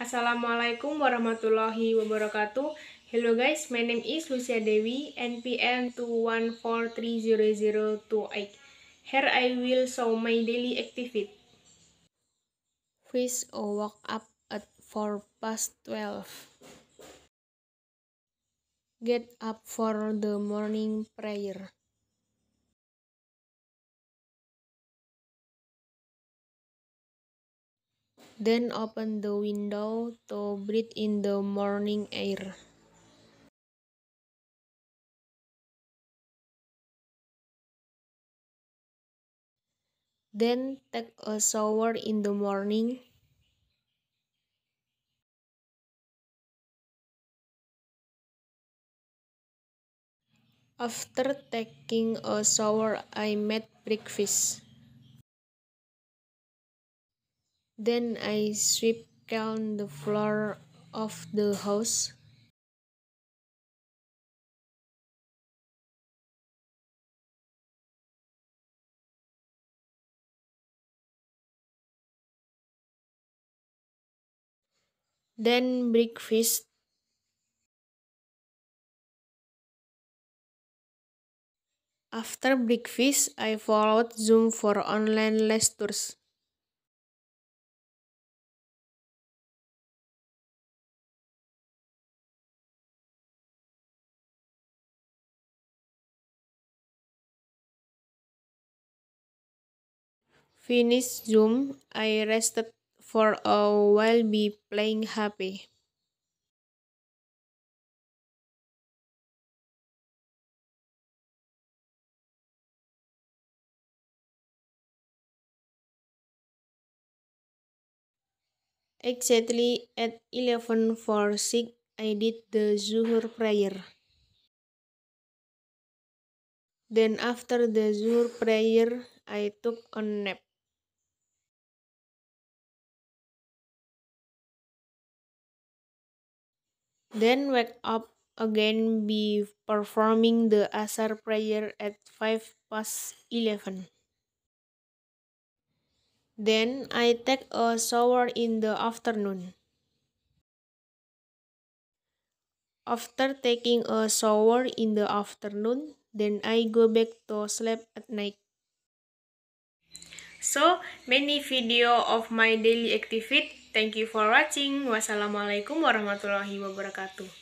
Assalamualaikum warahmatullahi wabarakatuh. Hello guys, my name is Lucia Dewi, NPN 21430028. Here I will show my daily activity. First, I walk up at 4 past 12. Get up for the morning prayer. Then open the window to breathe in the morning air. Then take a shower in the morning. After taking a shower, I made breakfast. Then I sweep down the floor of the house. Then breakfast. After breakfast, I followed Zoom for online lectures. Finish Zoom, I rested for a while be playing happy. Exactly at 11.46, I did the Zuhur prayer. Then after the Zuhur prayer, I took a nap. then wake up again be performing the Asar prayer at 5 past 11. Then I take a shower in the afternoon. After taking a shower in the afternoon, then I go back to sleep at night. So, many video of my daily activity. Thank you for watching. Wassalamualaikum warahmatullahi wabarakatuh.